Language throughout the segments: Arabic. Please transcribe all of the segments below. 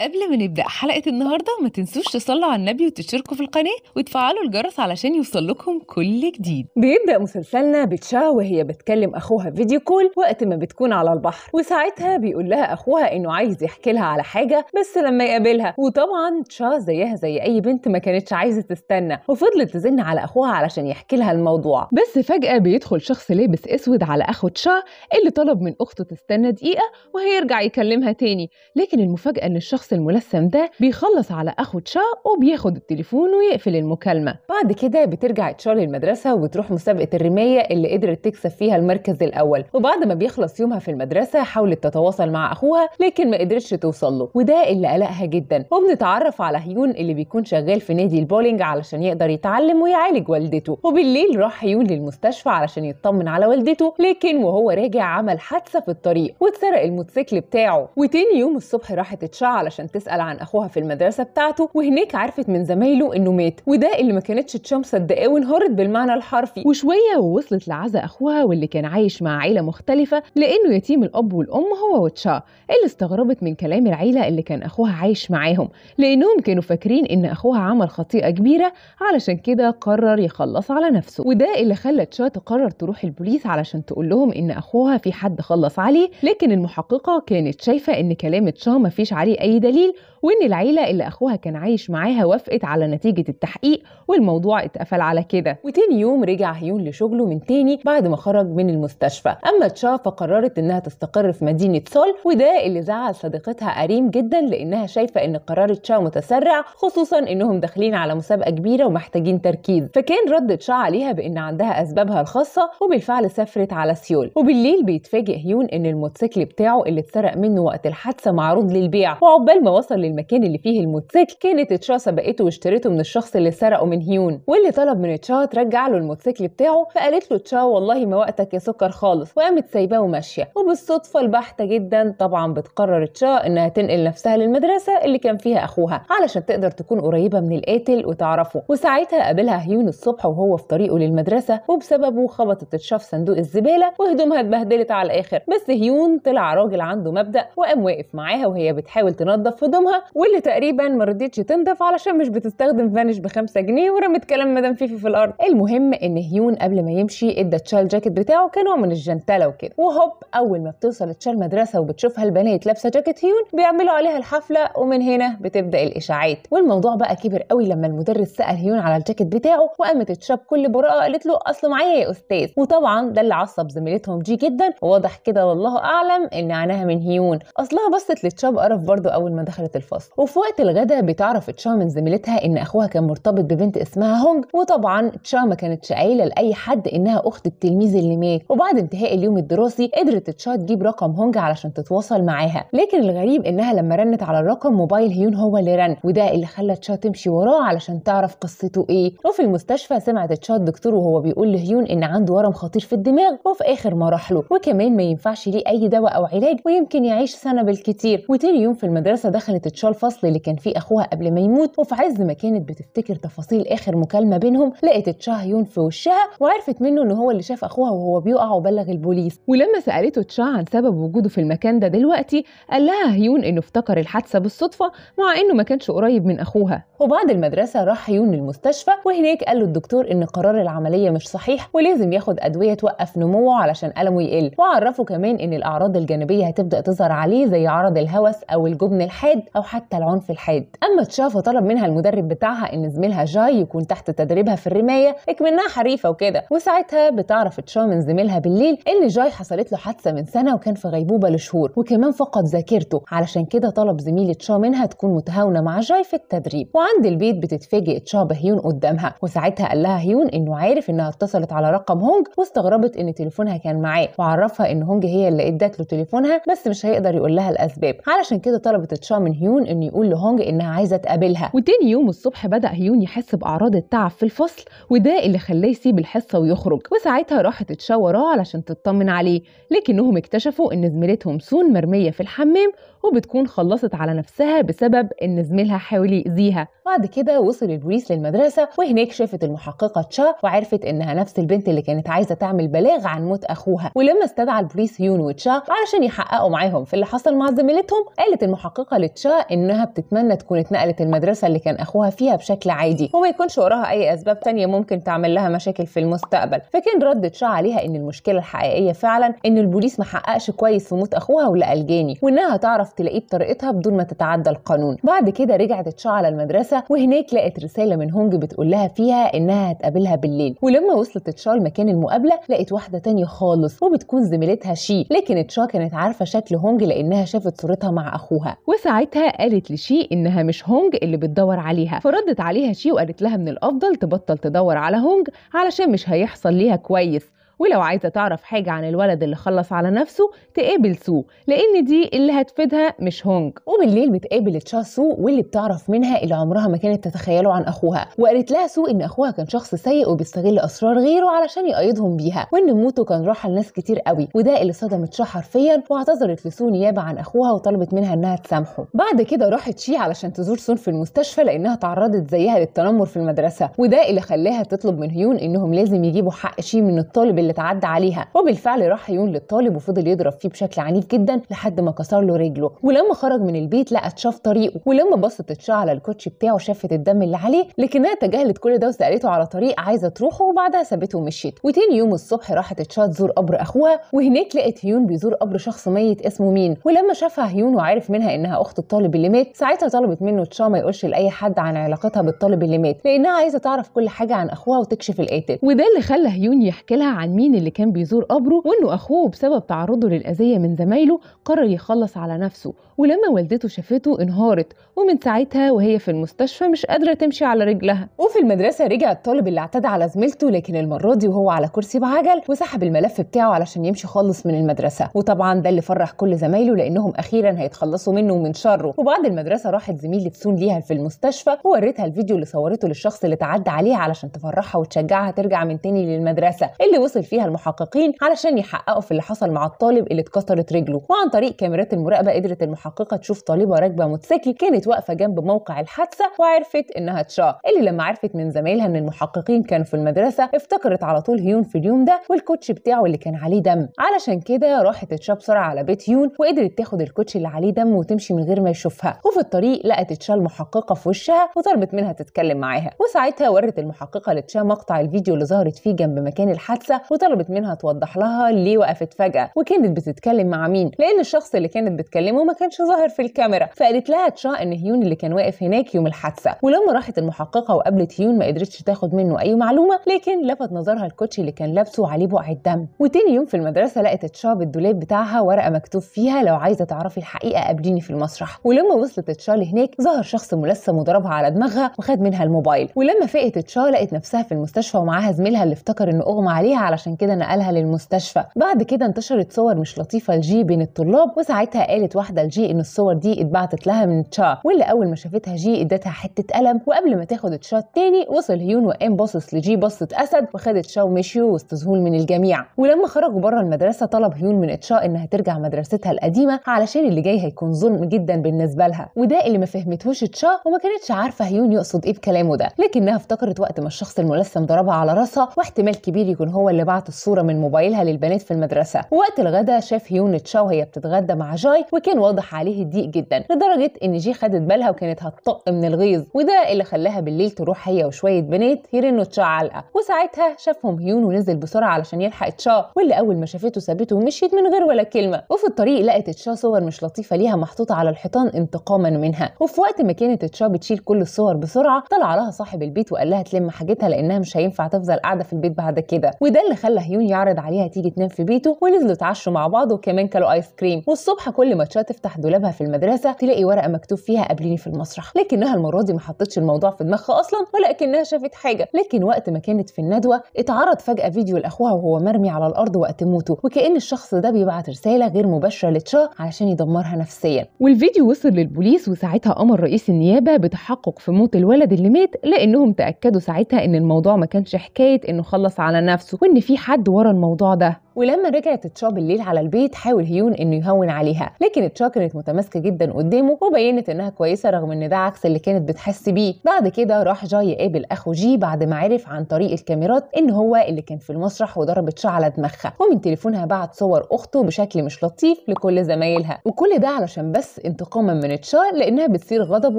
قبل ما نبدأ حلقة النهاردة ما تنسوش تصلوا على النبي وتشتركوا في القناة وتفعلوا الجرس علشان يوصل لكم كل جديد بيبدأ مسلسلنا بتشا وهي بتكلم أخوها فيديو كول وقت ما بتكون على البحر وساعتها بيقول لها أخوها إنه عايز يحكي لها على حاجة بس لما يقابلها وطبعا تشا زيها زي أي بنت ما كانتش عايزة تستنى وفضلت تزن على أخوها علشان يحكي لها الموضوع بس فجأة بيدخل شخص لابس أسود على أخو تشا اللي طلب من أخته تستنى دقيقة وهيرجع يكلمها تاني لكن المفاجأة إن الشخص الشخص الملثم ده بيخلص على اخو تشا وبياخد التليفون ويقفل المكالمه بعد كده بترجع تشا للمدرسه وبتروح مسابقه الرمايه اللي قدرت تكسب فيها المركز الاول وبعد ما بيخلص يومها في المدرسه حاولت تتواصل مع اخوها لكن ما قدرتش توصل له وده اللي قلقها جدا وبنتعرف على هيون اللي بيكون شغال في نادي البولينج علشان يقدر يتعلم ويعالج والدته وبالليل راح هيون للمستشفى علشان يطمن على والدته لكن وهو راجع عمل حادثه في الطريق واتسرق الموتوسيكل بتاعه وتاني يوم الصبح راحت تشا علشان عشان تسال عن اخوها في المدرسه بتاعته وهناك عرفت من زمايله انه مات وده اللي ما كانتش تشام مصدقاه وانهارت بالمعنى الحرفي وشويه ووصلت لعزا اخوها واللي كان عايش مع عيله مختلفه لانه يتيم الاب والام هو وتشا اللي استغربت من كلام العيله اللي كان اخوها عايش معاهم لانهم كانوا فاكرين ان اخوها عمل خطيئه كبيره علشان كده قرر يخلص على نفسه وده اللي خلى تشا تقرر تروح البوليس علشان تقول لهم ان اخوها في حد خلص عليه لكن المحققه كانت شايفه ان كلام تشا مفيش عليه اي دليل வெளியில் وإن العيلة اللي أخوها كان عايش معاها وافقت على نتيجة التحقيق والموضوع اتقفل على كده وتاني يوم رجع هيون لشغله من تاني بعد ما خرج من المستشفى أما تشا فقررت إنها تستقر في مدينة سول وده اللي زعل صديقتها أريم جدا لإنها شايفة إن قرار تشا متسرع خصوصا إنهم داخلين على مسابقة كبيرة ومحتاجين تركيز فكان رد تشا عليها بإن عندها أسبابها الخاصة وبالفعل سافرت على سيول وبالليل بيتفاجئ هيون إن الموتوسيكل بتاعه اللي اتسرق منه وقت الحادثة معروض للبيع وعقبال ما وصل المكان اللي فيه الموتوسيكل كانت تشا سبقته واشترته من الشخص اللي سرقه من هيون واللي طلب من تشا ترجع له الموتوسيكل بتاعه فقالت له تشا والله ما وقتك يا سكر خالص وقامت سايباه وماشيه وبالصدفه البحته جدا طبعا بتقرر تشا انها تنقل نفسها للمدرسه اللي كان فيها اخوها علشان تقدر تكون قريبه من القاتل وتعرفه وساعتها قابلها هيون الصبح وهو في طريقه للمدرسه وبسببه خبطت تشا في صندوق الزباله وهدومها اتبهدلت على الاخر بس هيون طلع راجل عنده مبدا وقام واقف معاها وهي بتحاول تنظف هدومها واللي تقريبا ما رضيتش تنضف علشان مش بتستخدم فانش ب 5 جنيه ورمت كلام مدام فيفي في الارض المهم ان هيون قبل ما يمشي ادى تشال جاكيت بتاعه كنوع من الجنتله وكده وهوب اول ما بتوصل تشال مدرسه وبتشوفها البنات لابسه جاكيت هيون بيعملوا عليها الحفله ومن هنا بتبدا الاشاعات والموضوع بقى كبر قوي لما المدرس سال هيون على الجاكيت بتاعه وقامت تشاب كل براءه قالت له اصله معايا يا استاذ وطبعا ده اللي عصب زميلتهم دي جدا وواضح كده والله اعلم ان عناها من هيون اصلها بصت لتشاب قرف برضه اول ما دخلت الفصل الفصل وفي وقت الغداء بتعرف تشا من زميلتها ان اخوها كان مرتبط ببنت اسمها هونج وطبعا تشا ما كانتش قايله لاي حد انها اخت التلميذ اللي مات وبعد انتهاء اليوم الدراسي قدرت تشا تجيب رقم هونج علشان تتواصل معاها لكن الغريب انها لما رنت على الرقم موبايل هيون هو اللي رن وده اللي خلى تشا تمشي وراه علشان تعرف قصته ايه وفي المستشفى سمعت تشا الدكتور وهو بيقول لهيون ان عنده ورم خطير في الدماغ وفي اخر مراحله وكمان ما ينفعش ليه اي دواء او علاج ويمكن يعيش سنه بالكتير وتاني يوم في المدرسه دخلت شو الفصل اللي كان فيه أخوها قبل ما يموت وفي عز ما كانت بتفتكر تفاصيل آخر مكالمة بينهم لقت تشاه يون في وشها وعرفت منه إن هو اللي شاف أخوها وهو بيقع وبلغ البوليس ولما سألته تشاه عن سبب وجوده في المكان ده دلوقتي قال لها هيون إنه افتكر الحادثة بالصدفة مع إنه ما كانش قريب من أخوها وبعد المدرسة راح هيون للمستشفى وهناك قال له الدكتور إن قرار العملية مش صحيح ولازم ياخد أدوية توقف نموه علشان ألمه يقل وعرفه كمان إن الأعراض الجانبية هتبدأ تظهر عليه زي عرض الهوس أو الجبن الحاد أو حتى العنف الحاد اما تشافا طلب منها المدرب بتاعها ان زميلها جاي يكون تحت تدريبها في الرمايه اكمنها حريفه وكده وساعتها بتعرف تشا من زميلها بالليل ان جاي حصلت له حادثه من سنه وكان في غيبوبه لشهور وكمان فقد ذاكرته علشان كده طلب زميلة تشا منها تكون متهاونه مع جاي في التدريب وعند البيت بتتفاجئ تشافا هيون قدامها وساعتها قال لها هيون انه عارف انها اتصلت على رقم هونج واستغربت ان تليفونها كان معاه وعرفها ان هونج هي اللي ادت له تليفونها بس مش هيقدر يقول لها الاسباب علشان كده طلبت تشا من هيون هيون انه يقول لهونج انها عايزه تقابلها وتاني يوم الصبح بدا هيون يحس باعراض التعب في الفصل وده اللي خلاه يسيب الحصه ويخرج وساعتها راحت تشاور علشان تطمن عليه لكنهم اكتشفوا ان زميلتهم سون مرميه في الحمام وبتكون خلصت على نفسها بسبب ان زميلها حاول يأذيها بعد كده وصل البوليس للمدرسه وهناك شافت المحققه تشا وعرفت انها نفس البنت اللي كانت عايزه تعمل بلاغ عن موت اخوها ولما استدعى البوليس هيون وتشا علشان يحققوا معاهم في اللي حصل مع زميلتهم قالت المحققه لتشا انها بتتمنى تكون اتنقلت المدرسه اللي كان اخوها فيها بشكل عادي وما يكونش وراها اي اسباب تانية ممكن تعمل لها مشاكل في المستقبل فكان رد شعر عليها ان المشكله الحقيقيه فعلا ان البوليس ما حققش كويس في موت اخوها ولقى الجاني وانها هتعرف تلاقيه بطريقتها بدون ما تتعدى القانون بعد كده رجعت تشع على المدرسه وهناك لقت رساله من هونج بتقول لها فيها انها هتقابلها بالليل ولما وصلت تشا لمكان المقابله لقت واحده تانية خالص وبتكون زميلتها شي لكن تشا كانت عارفه شكل هونج لانها شافت صورتها مع اخوها وساعتها قالت لشي إنها مش هونج اللي بتدور عليها فردت عليها شي وقالت لها من الأفضل تبطل تدور على هونج علشان مش هيحصل ليها كويس ولو عايزه تعرف حاجه عن الولد اللي خلص على نفسه تقابل سو لان دي اللي هتفيدها مش هونج وبالليل بتقابل تشا سو واللي بتعرف منها اللي عمرها ما كانت تتخيله عن اخوها وقالت لها سو ان اخوها كان شخص سيء وبيستغل اسرار غيره علشان يقيدهم بيها وان موته كان راحه لناس كتير قوي وده اللي صدم تشا حرفيا واعتذرت لسو نيابه عن اخوها وطلبت منها انها تسامحه بعد كده راحت شي علشان تزور سون في المستشفى لانها تعرضت زيها للتنمر في المدرسه وده اللي خلاها تطلب من هيون انهم لازم يجيبوا حق شي من الطالب اللي اللي اتعدى عليها وبالفعل راح هيون للطالب وفضل يضرب فيه بشكل عنيف جدا لحد ما كسر له رجله ولما خرج من البيت لقى اتشاف طريقه ولما بصت تشا على الكوتش بتاعه شافت الدم اللي عليه لكنها تجاهلت كل ده وسالته على طريق عايزه تروحه وبعدها سابته ومشيت وتاني يوم الصبح راحت تشا تزور قبر اخوها وهناك لقت هيون بيزور قبر شخص ميت اسمه مين ولما شافها هيون وعرف منها انها اخت الطالب اللي مات ساعتها طلبت منه تشا ما يقولش لاي حد عن علاقتها بالطالب اللي مات لانها عايزه تعرف كل حاجه عن اخوها وتكشف القاتل وده اللي خلى هيون يحكي لها عن مين اللي كان بيزور قبره وانه اخوه بسبب تعرضه للاذيه من زمايله قرر يخلص على نفسه ولما والدته شافته انهارت ومن ساعتها وهي في المستشفى مش قادرة تمشي على رجلها وفي المدرسة رجع الطالب اللي اعتدى على زميلته لكن المرة دي وهو على كرسي بعجل وسحب الملف بتاعه علشان يمشي خالص من المدرسة وطبعا ده اللي فرح كل زمايله لأنهم أخيرا هيتخلصوا منه ومن شره وبعد المدرسة راحت زميلة سون ليها في المستشفى ووريتها الفيديو اللي صورته للشخص اللي تعدى عليها علشان تفرحها وتشجعها ترجع من تاني للمدرسة اللي وصل فيها المحققين علشان يحققوا في اللي حصل مع الطالب اللي اتكسرت رجله وعن طريق كاميرات المراقبة قدرت المحققين المحققه تشوف طالبه راكبه موتوسيكل كانت واقفه جنب موقع الحادثه وعرفت انها تشا اللي لما عرفت من زمايلها ان المحققين كانوا في المدرسه افتكرت على طول هيون في اليوم ده والكوتش بتاعه اللي كان عليه دم علشان كده راحت تشا بسرعه على بيت هيون وقدرت تاخد الكوتش اللي عليه دم وتمشي من غير ما يشوفها وفي الطريق لقت تشا المحققه في وشها وطلبت منها تتكلم معاها وساعتها ورت المحققه لتشا مقطع الفيديو اللي ظهرت فيه جنب مكان الحادثه وطلبت منها توضح لها ليه وقفت فجاه وكانت بتتكلم مع مين لان الشخص اللي كانت بتكلمه ما كانش ظاهر في الكاميرا فقالت لها تشا ان هيون اللي كان واقف هناك يوم الحادثه ولما راحت المحققه وقابلت هيون ما قدرتش تاخد منه اي معلومه لكن لفت نظرها الكوتشي اللي كان لابسه عليه بقع الدم وتاني يوم في المدرسه لقت تشا بالدولاب بتاعها ورقه مكتوب فيها لو عايزه تعرفي الحقيقه قابليني في المسرح ولما وصلت تشا لهناك ظهر شخص ملثم وضربها على دماغها وخد منها الموبايل ولما فاقت تشا لقت نفسها في المستشفى ومعاها زميلها اللي افتكر انه اغمى عليها علشان كده نقلها للمستشفى بعد كده انتشرت صور مش لطيفه لجي بين الطلاب وساعتها قالت واحده لجي انه الصور دي اتبعتت لها من تشا واللي اول ما شافتها جي ادتها حته قلم وقبل ما تاخد تشا تاني وصل هيون وقام باصص لجي بصه اسد وخدت تشا ومشيوا وسط ذهول من الجميع ولما خرجوا بره المدرسه طلب هيون من تشا انها ترجع مدرستها القديمه علشان اللي جاي هيكون ظلم جدا بالنسبه لها وده اللي ما فهمتهوش تشا وما كانتش عارفه هيون يقصد ايه بكلامه ده لكنها افتكرت وقت ما الشخص الملثم ضربها على راسها واحتمال كبير يكون هو اللي بعت الصوره من موبايلها للبنات في المدرسه ووقت الغدا شاف هيون تشا وهي بتتغدى مع جاي وكان واضح راح عليه الضيق جدا لدرجه ان جي خدت بالها وكانت هتطق من الغيظ وده اللي خلاها بالليل تروح هي وشويه بنات يرنوا تشا علقه وساعتها شافهم هيون ونزل بسرعه علشان يلحق تشا واللي اول ما شافته سابته ومشيت من غير ولا كلمه وفي الطريق لقت تشا صور مش لطيفه ليها محطوطه على الحيطان انتقاما منها وفي وقت ما كانت تشا بتشيل كل الصور بسرعه طلع لها صاحب البيت وقال لها تلم حاجتها لانها مش هينفع تفضل قاعده في البيت بعد كده وده اللي خلى هيون يعرض عليها تيجي تنام في بيته ونزلوا اتعشوا مع بعض وكمان كلوا ايس كريم والصبح كل ما تشا تفتح دولابها في المدرسه تلاقي ورقه مكتوب فيها قابليني في المسرح لكنها المره دي ما حطتش الموضوع في دماغها اصلا ولكنها شافت حاجه لكن وقت ما كانت في الندوه اتعرض فجاه فيديو لاخوها وهو مرمي على الارض وقت موته وكان الشخص ده بيبعت رساله غير مباشره لتشا علشان يدمرها نفسيا والفيديو وصل للبوليس وساعتها امر رئيس النيابه بتحقق في موت الولد اللي مات لانهم تاكدوا ساعتها ان الموضوع ما كانش حكايه انه خلص على نفسه وان في حد ورا الموضوع ده ولما رجعت تشا بالليل على البيت حاول هيون انه يهون عليها لكن تشا كانت متماسكه جدا قدامه وبينت انها كويسه رغم ان ده عكس اللي كانت بتحس بيه بعد كده راح جاي يقابل اخو جي بعد ما عرف عن طريق الكاميرات ان هو اللي كان في المسرح وضرب تشا على دماغها ومن تليفونها بعت صور اخته بشكل مش لطيف لكل زمايلها وكل ده علشان بس انتقاما من تشا لانها بتثير غضبه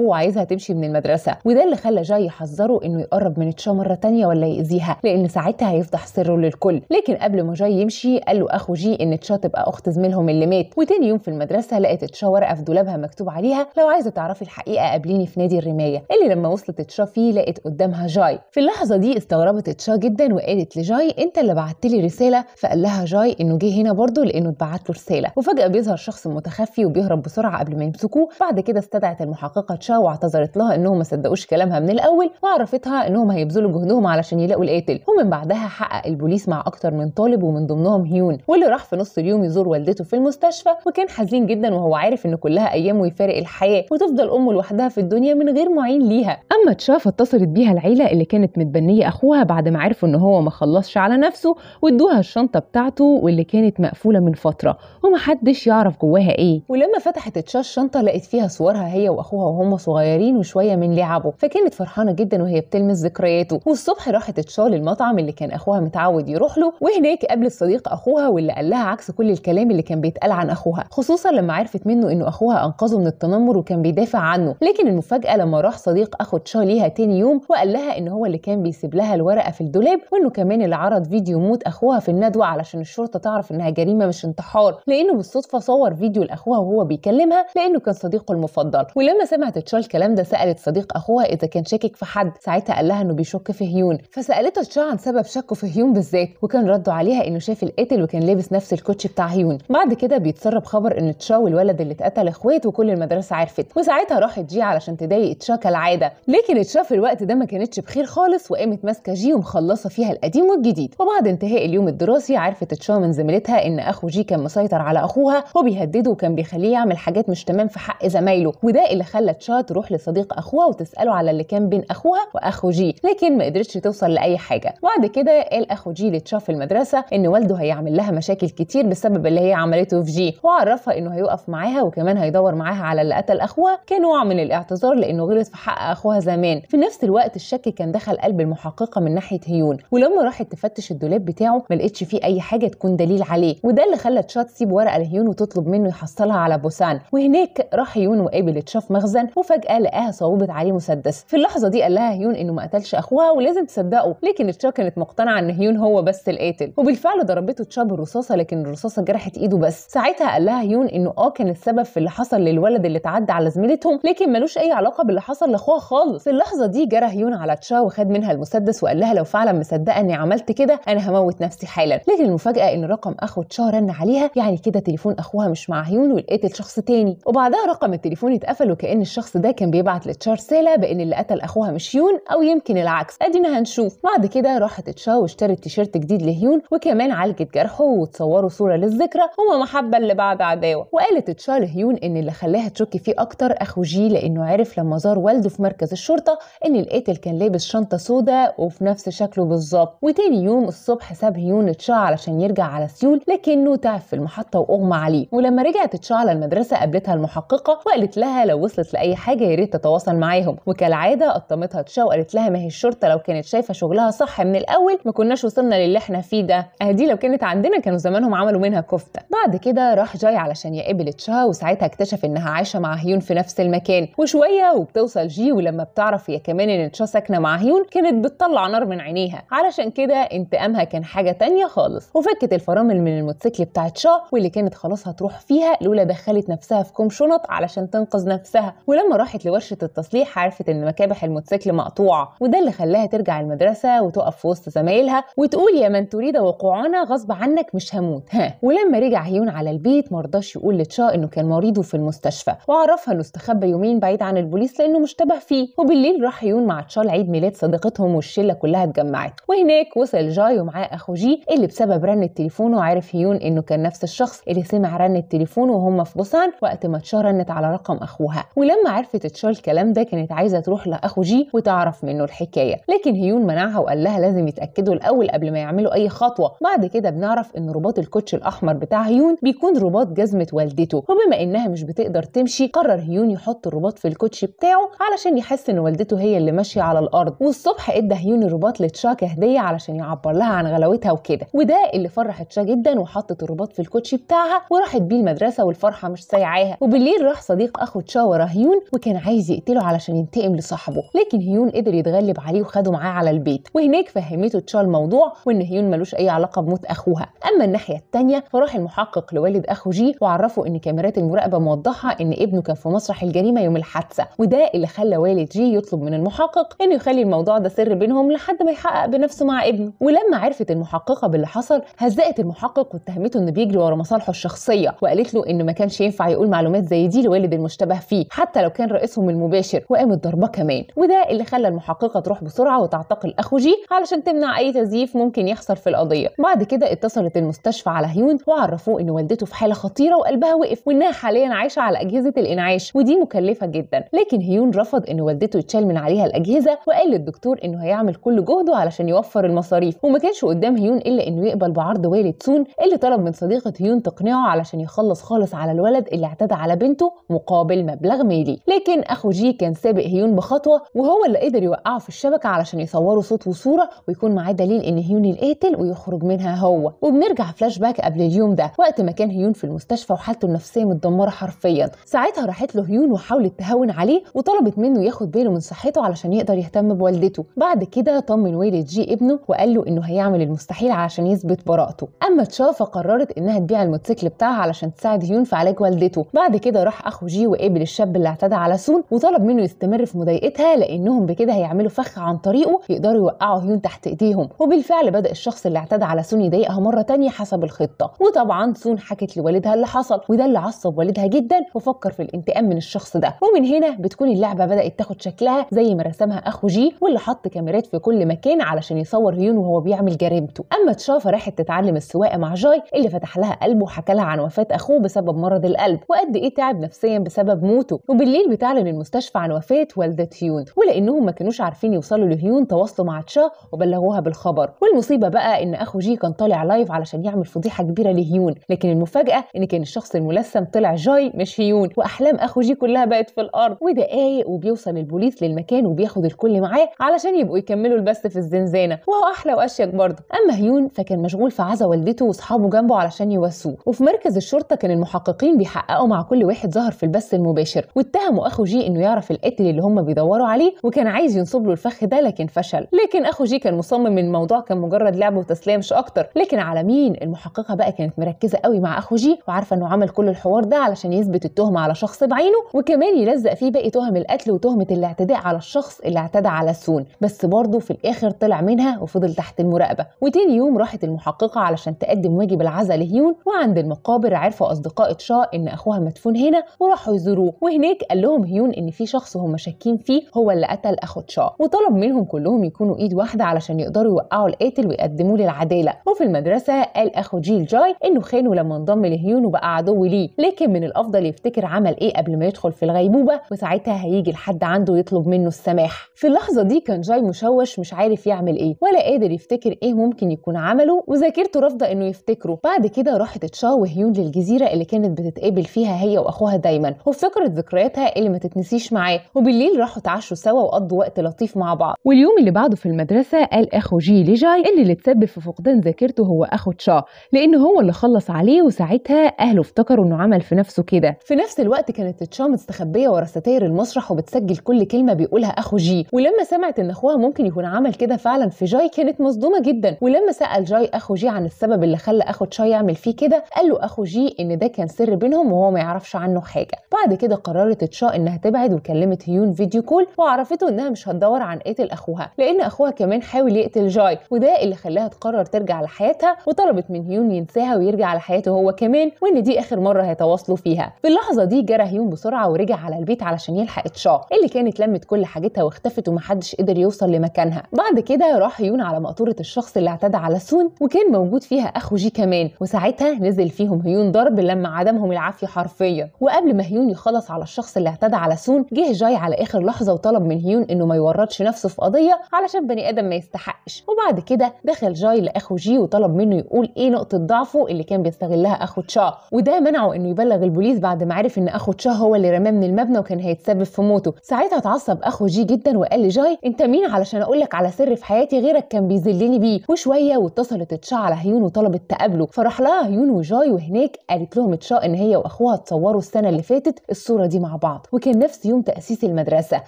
وعايزها تمشي من المدرسه وده اللي خلى جاي يحذره انه يقرب من تشا مره تانية ولا يأذيها لان ساعتها هيفضح سره للكل لكن قبل ما جاي يمشي جي قال له اخو جي ان تشا تبقى اخت زميلهم اللي مات وتاني يوم في المدرسه لقت تشا ورقه في دولابها مكتوب عليها لو عايزه تعرفي الحقيقه قابليني في نادي الرمايه اللي لما وصلت تشا فيه لقت قدامها جاي في اللحظه دي استغربت تشا جدا وقالت لجاي انت اللي بعت لي رساله فقال لها جاي انه جه هنا برضه لانه اتبعت له رساله وفجاه بيظهر شخص متخفي وبيهرب بسرعه قبل ما يمسكوه بعد كده استدعت المحققه تشا واعتذرت لها انهم ما صدقوش كلامها من الاول وعرفتها انهم هيبذلوا جهدهم علشان يلاقوا القاتل ومن بعدها حقق البوليس مع اكتر من طالب ومن ضمنهم عندهم هيون واللي راح في نص اليوم يزور والدته في المستشفى وكان حزين جدا وهو عارف ان كلها ايام ويفارق الحياه وتفضل امه لوحدها في الدنيا من غير معين ليها اما تشا فاتصلت بيها العيله اللي كانت متبنيه اخوها بعد ما عرفوا ان هو ما خلصش على نفسه وادوها الشنطه بتاعته واللي كانت مقفوله من فتره ومحدش يعرف جواها ايه ولما فتحت تشا الشنطه لقت فيها صورها هي واخوها وهم صغيرين وشويه من لعبه فكانت فرحانه جدا وهي بتلمس ذكرياته والصبح راحت تشا للمطعم اللي كان اخوها متعود يروح له وهناك قابلت الصديق صديق اخوها واللي قال لها عكس كل الكلام اللي كان بيتقال عن اخوها خصوصا لما عرفت منه انه اخوها انقذه من التنمر وكان بيدافع عنه لكن المفاجاه لما راح صديق اخو تشا ليها تاني يوم وقال لها ان هو اللي كان بيسيب لها الورقه في الدولاب وانه كمان اللي عرض فيديو موت اخوها في الندوه علشان الشرطه تعرف انها جريمه مش انتحار لانه بالصدفه صور فيديو لاخوها وهو بيكلمها لانه كان صديقه المفضل ولما سمعت تشا الكلام ده سالت صديق اخوها اذا كان شاكك في حد ساعتها قال لها انه بيشك في هيون فسالته تشا عن سبب شكه في هيون بالذات وكان رده عليها انه شاف اتقتل وكان لابس نفس الكوتشي بتاع هيون بعد كده بيتسرب خبر ان تشا والولد اللي اتقتل اخوات وكل المدرسه عرفت وساعتها راحت جي علشان تضايق تشا كالعاده لكن تشا في الوقت ده ما كانتش بخير خالص وقامت ماسكه جي ومخلصه فيها القديم والجديد وبعد انتهاء اليوم الدراسي عرفت تشا من زميلتها ان اخو جي كان مسيطر على اخوها وبيهدده وكان بيخليه يعمل حاجات مش تمام في حق زمايله وده اللي خلى تشا تروح لصديق اخوها وتساله على اللي كان بين اخوها واخو جي لكن ما قدرتش توصل لاي حاجه بعد كده قال اخو جي لتشا في المدرسه ان والده هيعمل لها مشاكل كتير بسبب اللي هي عملته في جي وعرفها انه هيوقف معاها وكمان هيدور معاها على اللي قتل اخوها كنوع من الاعتذار لانه غلط في حق اخوها زمان في نفس الوقت الشك كان دخل قلب المحققه من ناحيه هيون ولما راحت تفتش الدولاب بتاعه ما لقتش فيه اي حاجه تكون دليل عليه وده اللي خلى تشا تسيب ورقه لهيون وتطلب منه يحصلها على بوسان وهناك راح هيون وقابل تشا في مخزن وفجاه لقاها صوبت عليه مسدس في اللحظه دي قال لها هيون انه ما قتلش اخوها ولازم تصدقه لكن تشا كانت مقتنعه ان هيون هو بس القاتل وبالفعل ضربته صاحبته اتشاب الرصاصه لكن الرصاصه جرحت ايده بس ساعتها قال لها هيون انه اه كان السبب في اللي حصل للولد اللي اتعدى على زميلتهم لكن ملوش اي علاقه باللي حصل لاخوها خالص في اللحظه دي جرى هيون على تشا وخد منها المسدس وقال لها لو فعلا مصدقه اني عملت كده انا هموت نفسي حالا لكن المفاجاه ان رقم اخو تشا رن عليها يعني كده تليفون اخوها مش مع هيون ولقيت شخص تاني وبعدها رقم التليفون اتقفل وكان الشخص ده كان بيبعت لتشا رساله بان اللي قتل اخوها مش هيون او يمكن العكس ادينا هنشوف بعد كده راحت تشا واشترت تيشيرت جديد لهيون وكمان عالجت حكت جرحه وتصوروا صورة للذكرى هما محبة اللي بعد عداوة وقالت تشارل هيون إن اللي خلاها تشك فيه أكتر أخو جي لأنه عرف لما زار والده في مركز الشرطة إن القاتل كان لابس شنطة سوداء وفي نفس شكله بالظبط وتاني يوم الصبح ساب هيون تشا علشان يرجع على سيول لكنه تعب في المحطة وأغمى عليه ولما رجعت تشا على المدرسة قابلتها المحققة وقالت لها لو وصلت لأي حاجة يا ريت تتواصل معاهم وكالعادة قطمتها تشا وقالت لها ما هي الشرطة لو كانت شايفة شغلها صح من الأول ما كناش وصلنا للي احنا فيه ده أهدي لو كانت كانت عندنا كانوا زمانهم عملوا منها كفته بعد كده راح جاي علشان يقابل تشا وساعتها اكتشف انها عايشه مع هيون في نفس المكان وشويه وبتوصل جي ولما بتعرف هي كمان ان تشا ساكنه مع هيون كانت بتطلع نار من عينيها علشان كده انتقامها كان حاجه تانية خالص وفكت الفرامل من الموتوسيكل بتاع تشا واللي كانت خلاص هتروح فيها لولا دخلت نفسها في كوم شنط علشان تنقذ نفسها ولما راحت لورشه التصليح عرفت ان مكابح الموتوسيكل مقطوعه وده اللي خلاها ترجع المدرسه وتقف في وسط زمايلها وتقول يا من تريد وقوعنا غصب عنك مش هموت ها ولما رجع هيون على البيت ما رضاش يقول لتشا انه كان مريض وفي المستشفى وعرفها انه استخبى يومين بعيد عن البوليس لانه مشتبه فيه وبالليل راح هيون مع تشا لعيد ميلاد صديقتهم والشله كلها اتجمعت وهناك وصل جاي ومعاه اخو جي اللي بسبب رن التليفون وعرف هيون انه كان نفس الشخص اللي سمع رن التليفون وهم في بوسان وقت ما تشا رنت على رقم اخوها ولما عرفت تشا الكلام ده كانت عايزه تروح لاخو جي وتعرف منه الحكايه لكن هيون منعها وقال لها لازم يتاكدوا الاول قبل ما يعملوا اي خطوه بعد كده كده بنعرف ان رباط الكوتش الاحمر بتاع هيون بيكون رباط جزمه والدته وبما انها مش بتقدر تمشي قرر هيون يحط الرباط في الكوتش بتاعه علشان يحس ان والدته هي اللي ماشيه على الارض والصبح ادى هيون الرباط لتشا هديه علشان يعبر لها عن غلاوتها وكده وده اللي فرح تشا جدا وحطت الرباط في الكوتش بتاعها وراحت بيه المدرسه والفرحه مش سايعاها وبالليل راح صديق اخو تشا ورا هيون وكان عايز يقتله علشان ينتقم لصاحبه لكن هيون قدر يتغلب عليه وخده معاه على البيت وهناك فهمته تشا الموضوع وان هيون ملوش اي علاقه بموت اخوها اما الناحيه الثانيه فراح المحقق لوالد اخو جي وعرفه ان كاميرات المراقبه موضحه ان ابنه كان في مسرح الجريمه يوم الحادثه وده اللي خلى والد جي يطلب من المحقق انه يخلي الموضوع ده سر بينهم لحد ما يحقق بنفسه مع ابنه ولما عرفت المحققه باللي حصل هزقت المحقق واتهمته انه بيجري ورا مصالحه الشخصيه وقالت له انه ما كانش ينفع يقول معلومات زي دي لوالد المشتبه فيه حتى لو كان رئيسهم المباشر وقامت ضربه كمان وده اللي خلى المحققه تروح بسرعه وتعتقل اخو جي علشان تمنع اي تزييف ممكن يحصل في القضيه بعد كده كده اتصلت المستشفى على هيون وعرفوه ان والدته في حاله خطيره وقلبها وقف وانها حاليا عايشه على اجهزه الانعاش ودي مكلفه جدا لكن هيون رفض ان والدته يتشال من عليها الاجهزه وقال للدكتور انه هيعمل كل جهده علشان يوفر المصاريف وما كانش قدام هيون الا انه يقبل بعرض والد سون اللي طلب من صديقه هيون تقنعه علشان يخلص خالص على الولد اللي اعتدى على بنته مقابل مبلغ مالي لكن اخو جي كان سابق هيون بخطوه وهو اللي قدر يوقعه في الشبكه علشان يصوروا صوت وصوره ويكون معاه دليل ان هيون القاتل ويخرج منها هو هو وبنرجع فلاش باك قبل اليوم ده وقت ما كان هيون في المستشفى وحالته النفسيه متدمره حرفيا ساعتها راحت له هيون وحاولت تهون عليه وطلبت منه ياخد باله من صحته علشان يقدر يهتم بوالدته بعد كده طمن والد جي ابنه وقال له انه هيعمل المستحيل علشان يثبت براءته اما تشافا قررت انها تبيع الموتوسيكل بتاعها علشان تساعد هيون في علاج والدته بعد كده راح اخو جي وقابل الشاب اللي اعتدى على سون وطلب منه يستمر في مضايقتها لانهم بكده هيعملوا فخ عن طريقه يقدروا يوقعوا هيون تحت ايديهم وبالفعل بدا الشخص اللي اعتدى على سون يضايق تعليقها مرة تانية حسب الخطة وطبعا سون حكت لوالدها اللي حصل وده اللي عصب والدها جدا وفكر في الانتقام من الشخص ده ومن هنا بتكون اللعبة بدأت تاخد شكلها زي ما رسمها أخو جي واللي حط كاميرات في كل مكان علشان يصور هيون وهو بيعمل جريمته أما تشافا راحت تتعلم السواقة مع جاي اللي فتح لها قلبه وحكى لها عن وفاة أخوه بسبب مرض القلب وقد إيه تعب نفسيا بسبب موته وبالليل بتعلن المستشفى عن وفاة والدة هيون ولأنهم ما كانوش عارفين يوصلوا لهيون تواصلوا مع تشا وبلغوها بالخبر والمصيبة بقى إن أخو جي كان طالع طالع لايف علشان يعمل فضيحه كبيره لهيون لكن المفاجاه ان كان الشخص الملثم طلع جاي مش هيون واحلام اخو جي كلها بقت في الارض ودقايق وبيوصل البوليس للمكان وبياخد الكل معاه علشان يبقوا يكملوا البث في الزنزانه وهو احلى واشيك برضه اما هيون فكان مشغول في عزا والدته واصحابه جنبه علشان يواسوه وفي مركز الشرطه كان المحققين بيحققوا مع كل واحد ظهر في البث المباشر واتهموا اخو جي انه يعرف القاتل اللي هم بيدوروا عليه وكان عايز ينصب له الفخ ده لكن فشل لكن اخو جي كان مصمم الموضوع كان مجرد لعب وتسليه مش اكتر لكن على مين المحققه بقى كانت مركزه قوي مع اخو جي وعارفه انه عمل كل الحوار ده علشان يثبت التهمه على شخص بعينه وكمان يلزق فيه باقي تهم القتل وتهمه الاعتداء على الشخص اللي اعتدى على سون بس برضه في الاخر طلع منها وفضل تحت المراقبه وتاني يوم راحت المحققه علشان تقدم واجب العزاء لهيون وعند المقابر عرفوا اصدقاء تشا ان اخوها مدفون هنا وراحوا يزوروه وهناك قال لهم هيون ان في شخص هم شاكين فيه هو اللي قتل اخو تشا وطلب منهم كلهم يكونوا ايد واحده علشان يقدروا يوقعوا القاتل ويقدموا للعداله وفي المدرسه قال اخو جيل جاي انه خانه لما انضم لهيون وبقى عدو ليه لكن من الافضل يفتكر عمل ايه قبل ما يدخل في الغيبوبه وساعتها هيجي لحد عنده يطلب منه السماح في اللحظه دي كان جاي مشوش مش عارف يعمل ايه ولا قادر يفتكر ايه ممكن يكون عمله وذاكرته رافضه انه يفتكره بعد كده راحت تشا وهيون للجزيره اللي كانت بتتقابل فيها هي واخوها دايما وافتكرت ذكرياتها اللي ما تتنسيش معاه وبالليل راحوا اتعشوا سوا وقضوا وقت لطيف مع بعض واليوم اللي بعده في المدرسه قال اخو جي لجاي إن اللي اتسبب في فقدان ذاكرته افتكرته هو اخو تشا لان هو اللي خلص عليه وساعتها اهله افتكروا انه عمل في نفسه كده في نفس الوقت كانت تشا مستخبيه ورا ستاير المسرح وبتسجل كل كلمه بيقولها اخو جي ولما سمعت ان اخوها ممكن يكون عمل كده فعلا في جاي كانت مصدومه جدا ولما سال جاي اخو جي عن السبب اللي خلى اخو تشا يعمل فيه كده قال له اخو جي ان ده كان سر بينهم وهو ما يعرفش عنه حاجه بعد كده قررت تشا انها تبعد وكلمت هيون فيديو كول وعرفته انها مش هتدور عن قتل اخوها لان اخوها كمان حاول يقتل جاي وده اللي خلاها تقرر ترجع لحياتها حياتها وطلبت من هيون ينساها ويرجع على حياته هو كمان وان دي اخر مره هيتواصلوا فيها في اللحظه دي جرى هيون بسرعه ورجع على البيت علشان يلحق تشا اللي كانت لمت كل حاجتها واختفت ومحدش قدر يوصل لمكانها بعد كده راح هيون على مقطوره الشخص اللي اعتدى على سون وكان موجود فيها اخو جي كمان وساعتها نزل فيهم هيون ضرب لما عدمهم العافيه حرفيا وقبل ما هيون يخلص على الشخص اللي اعتدى على سون جه جاي على اخر لحظه وطلب من هيون انه ما يورطش نفسه في قضيه علشان بني ادم ما يستحقش وبعد كده دخل جاي لاخو جي وطلب منه يقول ايه نقطه ضعفه اللي كان بيستغلها اخو تشا وده منعه انه يبلغ البوليس بعد ما عرف ان اخو تشا هو اللي رماه من المبنى وكان هيتسبب في موته ساعتها اتعصب اخو جي جدا وقال لجاي انت مين علشان اقول لك على سر في حياتي غيرك كان بيذلني بيه وشويه واتصلت تشا على هيون وطلبت تقابله فراح لها هيون وجاي وهناك قالت لهم تشا ان هي واخوها اتصوروا السنه اللي فاتت الصوره دي مع بعض وكان نفس يوم تاسيس المدرسه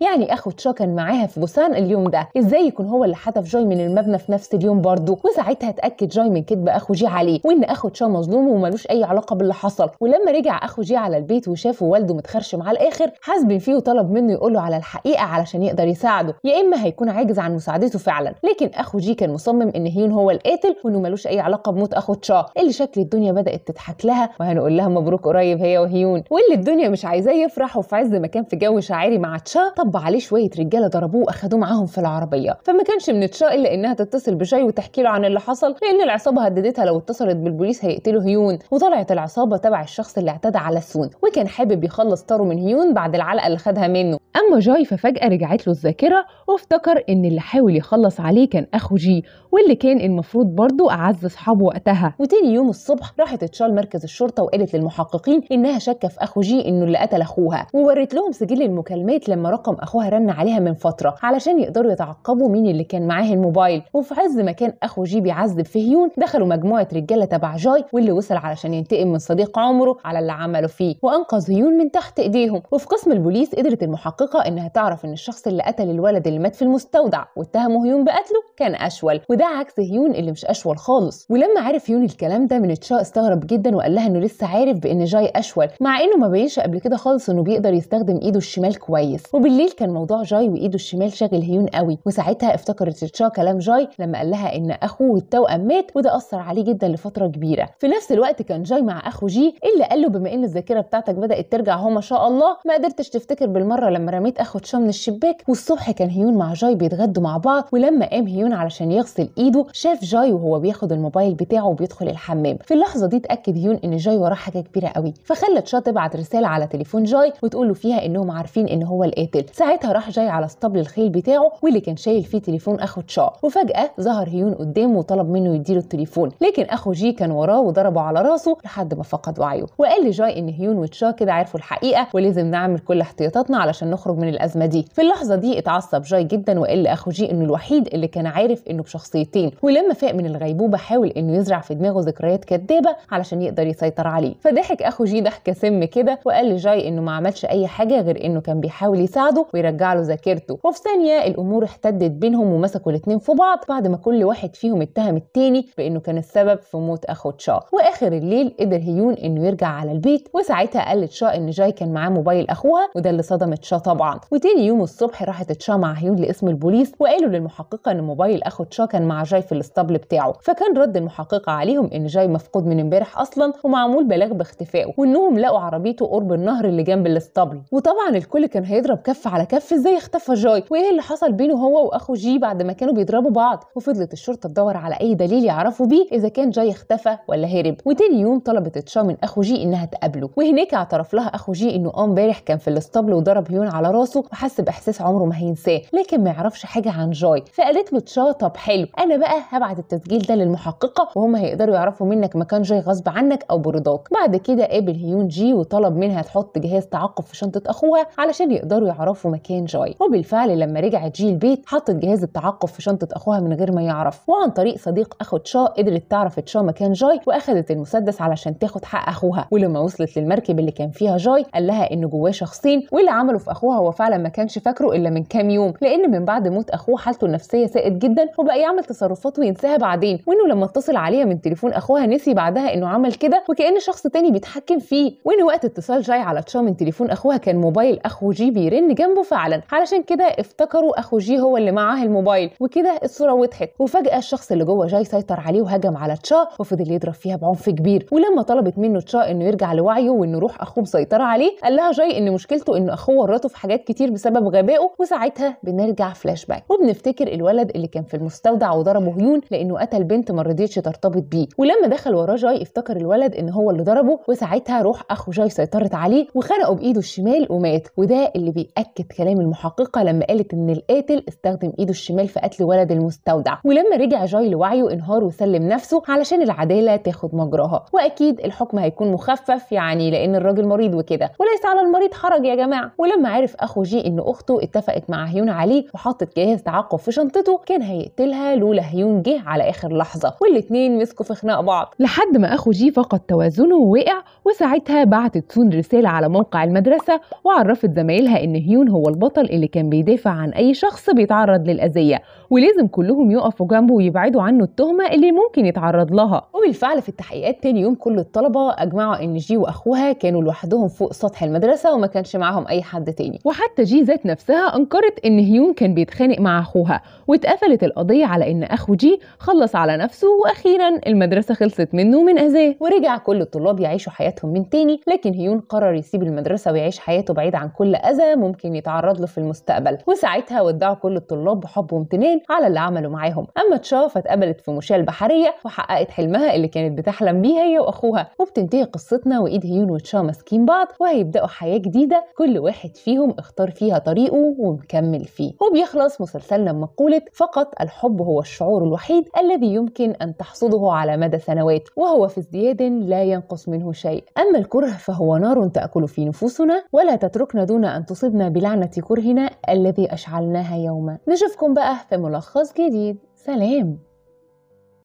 يعني اخو تشا كان معاها في بوسان اليوم ده ازاي يكون هو اللي حذف جاي من المبنى في نفس اليوم برضه وساعتها اتاكد جاي من كذب اخو جي عليه وان اخو تشا مظلوم وملوش اي علاقه باللي حصل ولما رجع اخو جي على البيت وشافه والده متخرش مع الاخر حزبن فيه وطلب منه يقوله على الحقيقه علشان يقدر يساعده يا اما هيكون عاجز عن مساعدته فعلا لكن اخو جي كان مصمم ان هيون هو القاتل وانه ملوش اي علاقه بموت اخو تشا اللي شكل الدنيا بدات تضحك لها وهنقول لها مبروك قريب هي وهيون واللي الدنيا مش عايزاه يفرح وفي عز ما كان في جو شاعري مع تشا طب عليه شويه رجاله ضربوه واخدوه معاهم في العربيه فما كانش من تشا الا انها تتصل بشاي وتحكي له عن اللي حصل لان وان العصابه هددتها لو اتصلت بالبوليس هيقتلوا هيون وطلعت العصابه تبع الشخص اللي اعتدى على سون وكان حابب يخلص تارو من هيون بعد العلقه اللي خدها منه اما جاي ففجاه رجعت له الذاكره وافتكر ان اللي حاول يخلص عليه كان اخو جي واللي كان المفروض برضه اعز اصحابه وقتها وتاني يوم الصبح راحت تشال مركز الشرطه وقالت للمحققين انها شاكه في اخو جي انه اللي قتل اخوها وورت لهم سجل المكالمات لما رقم اخوها رن عليها من فتره علشان يقدروا يتعقبوا مين اللي كان معاه الموبايل وفي عز ما كان اخو جي بيعذب فيه مليون دخلوا مجموعه رجاله تبع جاي واللي وصل علشان ينتقم من صديق عمره على اللي عمله فيه وانقذ هيون من تحت ايديهم وفي قسم البوليس قدرت المحققه انها تعرف ان الشخص اللي قتل الولد اللي مات في المستودع واتهمه هيون بقتله كان اشول وده عكس هيون اللي مش اشول خالص ولما عرف هيون الكلام ده من تشا استغرب جدا وقال لها انه لسه عارف بان جاي اشول مع انه ما بينش قبل كده خالص انه بيقدر يستخدم ايده الشمال كويس وبالليل كان موضوع جاي وايده الشمال شاغل هيون قوي وساعتها افتكرت تشا كلام جاي لما قال لها ان اخوه التوأم البيت وده اثر عليه جدا لفتره كبيره في نفس الوقت كان جاي مع اخو جي اللي قال له بما ان الذاكره بتاعتك بدات ترجع هو ما شاء الله ما قدرتش تفتكر بالمره لما رميت اخو تشا من الشباك والصبح كان هيون مع جاي بيتغدوا مع بعض ولما قام هيون علشان يغسل ايده شاف جاي وهو بياخد الموبايل بتاعه وبيدخل الحمام في اللحظه دي اتاكد هيون ان جاي وراه حاجه كبيره قوي فخلى تشا تبعت رساله على تليفون جاي وتقول له فيها انهم عارفين ان هو القاتل ساعتها راح جاي على اسطبل الخيل بتاعه واللي كان شايل فيه تليفون اخو تشا وفجاه ظهر هيون قدامه وطلب منه يدي يديله التليفون لكن اخو جي كان وراه وضربه على راسه لحد ما فقد وعيه وقال لجاي ان هيون وتشا كده عرفوا الحقيقه ولازم نعمل كل احتياطاتنا علشان نخرج من الازمه دي في اللحظه دي اتعصب جاي جدا وقال لاخو جي انه الوحيد اللي كان عارف انه بشخصيتين ولما فاق من الغيبوبه حاول انه يزرع في دماغه ذكريات كدابه علشان يقدر يسيطر عليه فضحك اخو جي ضحكه سم كده وقال لجاي انه ما عملش اي حاجه غير انه كان بيحاول يساعده ويرجع له ذاكرته وفي ثانيه الامور احتدت بينهم ومسكوا الاثنين في بعض بعد ما كل واحد فيهم اتهم التاني الصيني بانه كان السبب في موت اخو تشا واخر الليل قدر هيون انه يرجع على البيت وساعتها قال تشا ان جاي كان معاه موبايل اخوها وده اللي صدم تشا طبعا وتاني يوم الصبح راحت تشا مع هيون لاسم البوليس وقالوا للمحققه ان موبايل اخو تشا كان مع جاي في الاسطبل بتاعه فكان رد المحققه عليهم ان جاي مفقود من امبارح اصلا ومعمول بلاغ باختفائه وانهم لقوا عربيته قرب النهر اللي جنب الاسطبل وطبعا الكل كان هيضرب كف على كف ازاي اختفى جاي وايه اللي حصل بينه هو واخو جي بعد ما كانوا بيضربوا بعض وفضلت الشرطه تدور على اي دليل الدليل يعرفوا بيه اذا كان جاي اختفى ولا هرب وتاني يوم طلبت تشا من اخو جي انها تقابله وهناك اعترف لها اخو جي انه اه امبارح كان في الاسطبل وضرب هيون على راسه وحس باحساس عمره ما هينساه لكن ما يعرفش حاجه عن جاي فقالت له تشا طب حلو انا بقى هبعت التسجيل ده للمحققه وهم هيقدروا يعرفوا منك مكان جاي غصب عنك او برضاك بعد كده قابل هيون جي وطلب منها تحط جهاز تعقب في شنطه اخوها علشان يقدروا يعرفوا مكان جاي وبالفعل لما رجعت جي البيت حطت جهاز التعقب في شنطه اخوها من غير ما يعرف وعن طريق صديق اخو تاخد شا قدرت تعرف تشا مكان جاي واخدت المسدس علشان تاخد حق اخوها ولما وصلت للمركب اللي كان فيها جاي قال لها ان جواه شخصين واللي عمله في اخوها هو فعلا ما كانش فاكره الا من كام يوم لان من بعد موت اخوه حالته النفسيه سائد جدا وبقى يعمل تصرفات وينساها بعدين وانه لما اتصل عليها من تليفون اخوها نسي بعدها انه عمل كده وكان شخص تاني بيتحكم فيه وان وقت اتصال جاي على تشا من تليفون اخوها كان موبايل اخو جي بيرن جنبه فعلا علشان كده افتكروا اخو جي هو اللي معاه الموبايل وكده الصوره وضحت وفجاه الشخص اللي جوه جاي سيطر عليه وهجم على تشا وفضل يضرب فيها بعنف كبير ولما طلبت منه تشا انه يرجع لوعيه وان روح اخوه مسيطره عليه قال لها جاي ان مشكلته ان اخوه ورطه في حاجات كتير بسبب غبائه وساعتها بنرجع فلاش باك وبنفتكر الولد اللي كان في المستودع وضربه هيون لانه قتل بنت ما رضيتش ترتبط بيه ولما دخل وراه جاي افتكر الولد ان هو اللي ضربه وساعتها روح اخو جاي سيطرت عليه وخنقه بايده الشمال ومات وده اللي بياكد كلام المحققه لما قالت ان القاتل استخدم ايده الشمال في قتل ولد المستودع ولما رجع جاي لوعيه ان النهار وسلم نفسه علشان العداله تاخد مجراها واكيد الحكم هيكون مخفف يعني لان الراجل مريض وكده وليس على المريض حرج يا جماعه ولما عرف اخو جي ان اخته اتفقت مع هيون عليه وحطت جهاز تعقب في شنطته كان هيقتلها لولا هيون جه على اخر لحظه والاتنين مسكوا في خناق بعض لحد ما اخو جي فقد توازنه ووقع وساعتها بعتت سون رساله على موقع المدرسه وعرفت زمايلها ان هيون هو البطل اللي كان بيدافع عن اي شخص بيتعرض للاذيه ولازم كلهم يقفوا جنبه ويبعدوا عنه التهمه اللي ممكن يتعرض لها وبالفعل في التحقيقات تاني يوم كل الطلبة أجمعوا إن جي وأخوها كانوا لوحدهم فوق سطح المدرسة وما كانش معاهم أي حد تاني وحتى جي ذات نفسها أنكرت إن هيون كان بيتخانق مع أخوها واتقفلت القضية على إن أخو جي خلص على نفسه وأخيرا المدرسة خلصت منه ومن أذاه ورجع كل الطلاب يعيشوا حياتهم من تاني لكن هيون قرر يسيب المدرسة ويعيش حياته بعيد عن كل أذى ممكن يتعرض له في المستقبل وساعتها ودعوا كل الطلاب بحب وامتنان على اللي عملوا معاهم أما تشا فاتقبلت في مشاركة المشاة البحرية وحققت حلمها اللي كانت بتحلم بيه هي وأخوها وبتنتهي قصتنا وإيد هيون وتشا ماسكين بعض وهيبدأوا حياة جديدة كل واحد فيهم اختار فيها طريقه ومكمل فيه وبيخلص مسلسلنا بمقولة فقط الحب هو الشعور الوحيد الذي يمكن أن تحصده على مدى سنوات وهو في ازدياد لا ينقص منه شيء أما الكره فهو نار تأكل في نفوسنا ولا تتركنا دون أن تصبنا بلعنة كرهنا الذي أشعلناها يوما نشوفكم بقى في ملخص جديد سلام